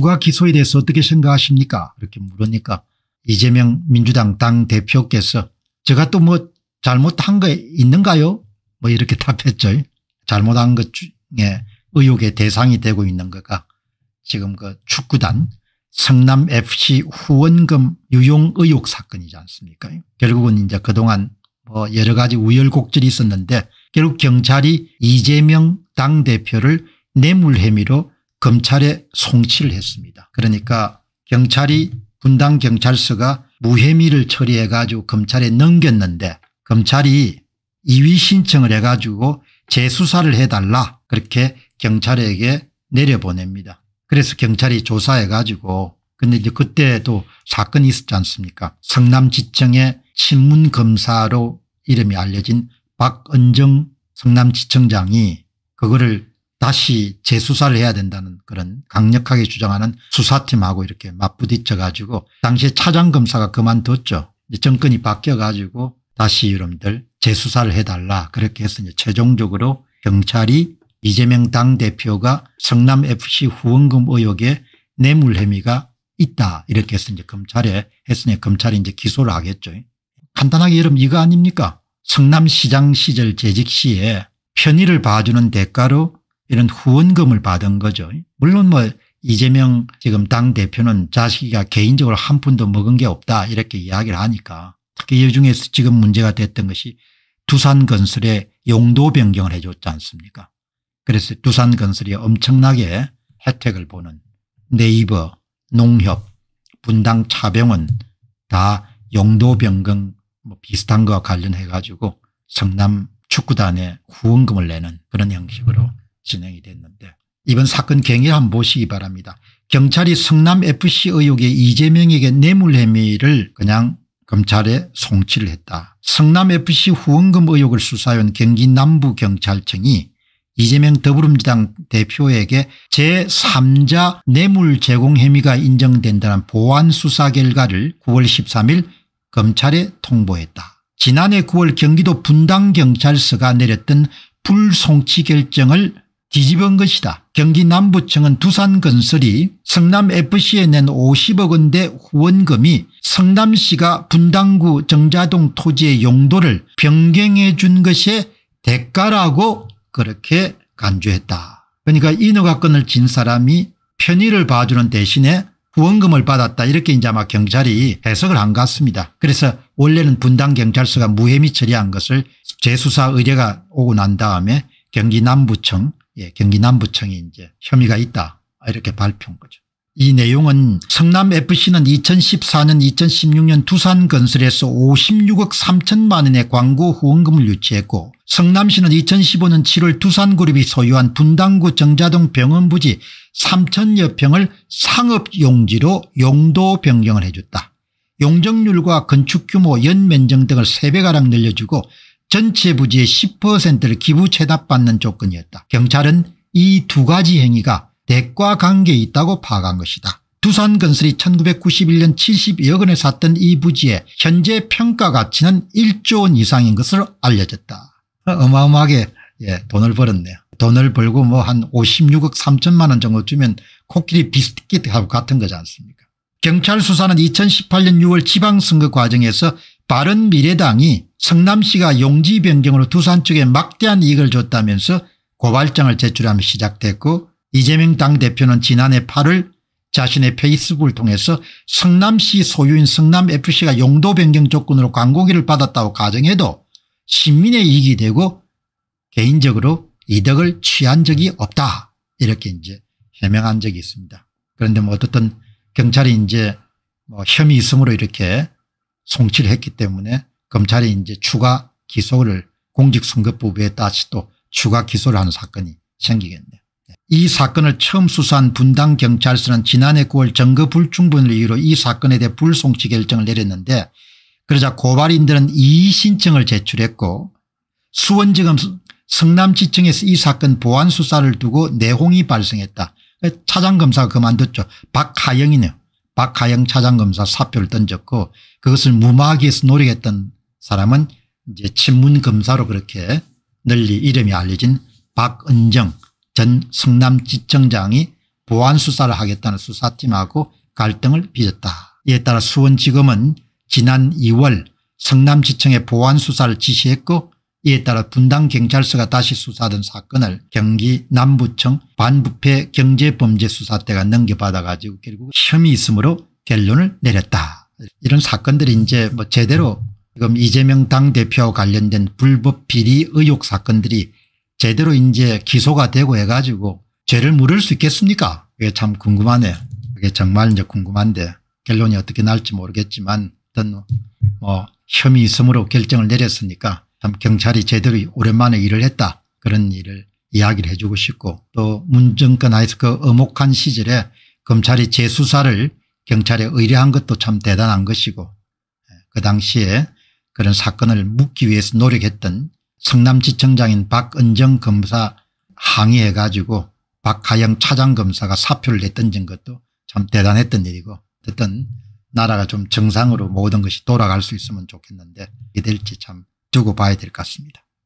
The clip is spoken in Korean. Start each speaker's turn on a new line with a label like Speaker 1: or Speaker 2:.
Speaker 1: 추가 기소에 대해서 어떻게 생각하십니까 이렇게 물으니까 이재명 민주당 당대표께서 제가 또 뭐 잘못한 거 있는가요 뭐 이렇게 답했죠 잘못한 것 중에 의혹의 대상이 되고 있는 거가 지금 그 축구단 성남FC 후원금 유용 의혹 사건이지 않습니까 결국은 이제 그동안 뭐 여러 가지 우열곡절이 있었는데 결국 경찰이 이재명 당대표를 뇌물 혐의로 검찰에 송치를 했습니다. 그러니까 경찰이 분당 경찰서가 무혐의를 처리해 가지고 검찰에 넘겼는데 검찰이 이위 신청을 해 가지고 재수사를 해달라 그렇게 경찰에게 내려보냅니다. 그래서 경찰이 조사해 가지고 근데 이제 그때도 사건이 있었지 않습니까 성남지청의 친문검사로 이름이 알려진 박은정 성남지청장이 그거를 다시 재수사를 해야 된다는 그런 강력하게 주장하는 수사팀하고 이렇게 맞부딪혀 가지고 당시에 차장검사가 그만뒀죠. 정권이 바뀌어 가지고 다시 여러분들 재수사를 해달라 그렇게 해서 이제 최종적으로 경찰이 이재명 당대표가 성남FC 후원금 의혹에 뇌물 혐의가 있다 이렇게 해서 이제 검찰에 했으니 검찰이 이제 기소를 하겠죠. 간단하게 여러분 이거 아닙니까 성남시장 시절 재직 시에 편의를 봐주는 대가로 이런 후원금을 받은 거죠. 물론 뭐 이재명 지금 당대표는 자식이가 개인적으로 한 푼도 먹은 게 없다 이렇게 이야기를 하니까 특히 이 중에서 지금 문제가 됐던 것이 두산건설의 용도 변경을 해줬지 않습니까 그래서 두산건설이 엄청나게 혜택을 보는 네이버 농협 분당 차병원 다 용도 변경 뭐 비슷한 거와 관련해 가지고 성남 축구단에 후원금을 내는 그런 진행이 됐는데 이번 사건 경위 한번 보시기 바랍니다. 경찰이 성남FC 의혹의 이재명에게 뇌물 혐의를 그냥 검찰에 송치를 했다. 성남FC 후원금 의혹을 수사해 경기남부경찰청이 이재명 더불어민주당 대표에게 제3자 뇌물 제공 혐의가 인정된다는 보완수사 결과를 9월 13일 검찰에 통보했다. 지난해 9월 경기도 분당경찰서가 내렸던 불송치 결정을 뒤집은 것이다. 경기 남부청은 두산건설이 성남FC에 낸 50억 원대 후원금이 성남시가 분당구 정자동 토지의 용도를 변경해 준 것의 대가라고 그렇게 간주했다. 그러니까 인허가권을 진 사람이 편의를 봐주는 대신에 후원금을 받았다 이렇게 이제 아마 경찰이 해석을 한 것 같습니다. 그래서 원래는 분당경찰서가 무혐의 처리한 것을 재수사 의뢰가 오고 난 다음에 경기 남부청 예, 경기 남부청에 이제 혐의가 있다 이렇게 발표한 거죠. 이 내용은 성남FC는 2014년 2016년 두산건설에서 56억 3천만 원의 광고 후원금을 유치했고 성남시는 2015년 7월 두산그룹이 소유한 분당구 정자동 병원 부지 3천여 평을 상업용지로 용도 변경을 해줬다. 용적률과 건축규모 연면적 등을 3배가량 늘려주고 전체 부지의 10%를 기부 체납받는 조건이었다. 경찰은 이 두 가지 행위가 대과 관계에 있다고 파악한 것이다. 두산건설이 1991년 7 2억 원에 샀던 이 부지의 현재 평가 가치는 1조 원 이상인 것으로 알려졌다. 어마어마하게 예, 돈을 벌었네요. 돈을 벌고 뭐 한 56억 3천만 원 정도 주면 코끼리 비스킷하고 같은 거지 않습니까 경찰 수사는 2018년 6월 지방선거 과정에서 바른미래당이 성남시가 용지 변경으로 두산 쪽에 막대한 이익을 줬다면서 고발장을 제출하며 시작됐고 이재명 당대표는 지난해 8월 자신의 페이스북을 통해서 성남시 소유인 성남FC가 용도 변경 조건으로 광고기를 받았다고 가정해도 시민의 이익이 되고 개인적으로 이득을 취한 적이 없다 이렇게 이제 해명한 적이 있습니다. 그런데 뭐 어떻든 경찰이 이제 뭐 혐의 있음으로 이렇게 송치를 했기 때문에 검찰이 이제 추가 기소를 공직선거법에 따시 또 추가 기소를 하는 사건이 생기겠네요. 이 사건을 처음 수사한 분당경찰서는 지난해 9월 증거불충분을 이유로 이 사건에 대해 불송치 결정을 내렸는데 그러자 고발인들은 이의신청을 제출했고 수원지검 성남지청에서 이 사건 보안수사를 두고 내홍이 발생했다. 차장검사가 그만뒀죠. 박하영이네요. 박하영 차장검사 사표를 던졌고 그것을 무마하기 위해서 노력했던 사람은 이제 친문 검사로 그렇게 널리 이름이 알려진 박은정 전 성남지청장이 보안수사를 하겠다는 수사팀하고 갈등을 빚었다. 이에 따라 수원지검은 지난 2월 성남지청에 보안수사를 지시했고 이에 따라 분당경찰서가 다시 수사된 사건을 경기 남부청 반부패 경제범죄수사대가 넘겨받아 가지고 결국 혐의 있으므로 결론을 내렸다. 이런 사건들이 이제 뭐 제대로 지금 이재명 당대표와 관련된 불법 비리 의혹 사건들이 제대로 이제 기소가 되고 해가지고 죄를 물을 수 있겠습니까? 그게 참 궁금하네요. 그게 정말 이제 궁금한데 결론이 어떻게 날지 모르겠지만 어떤 뭐 혐의 있음으로 결정을 내렸으니까 참 경찰이 제대로 오랜만에 일을 했다 그런 일을 이야기를 해주고 싶고 또 문정권 하에서 그 어목한 시절에 검찰이 재수사를 경찰에 의뢰한 것도 참 대단한 것이고 예, 그 당시에 그런 사건을 묻기 위해서 노력했던 성남지청장인 박은정 검사 항의해 가지고 박하영 차장검사가 사표를 냈던 것도 참 대단했던 일이고 어쨌든 나라가 좀 정상으로 모든 것이 돌아갈 수 있으면 좋겠는데 이게 될지 참 두고 봐야 될 것 같습니다.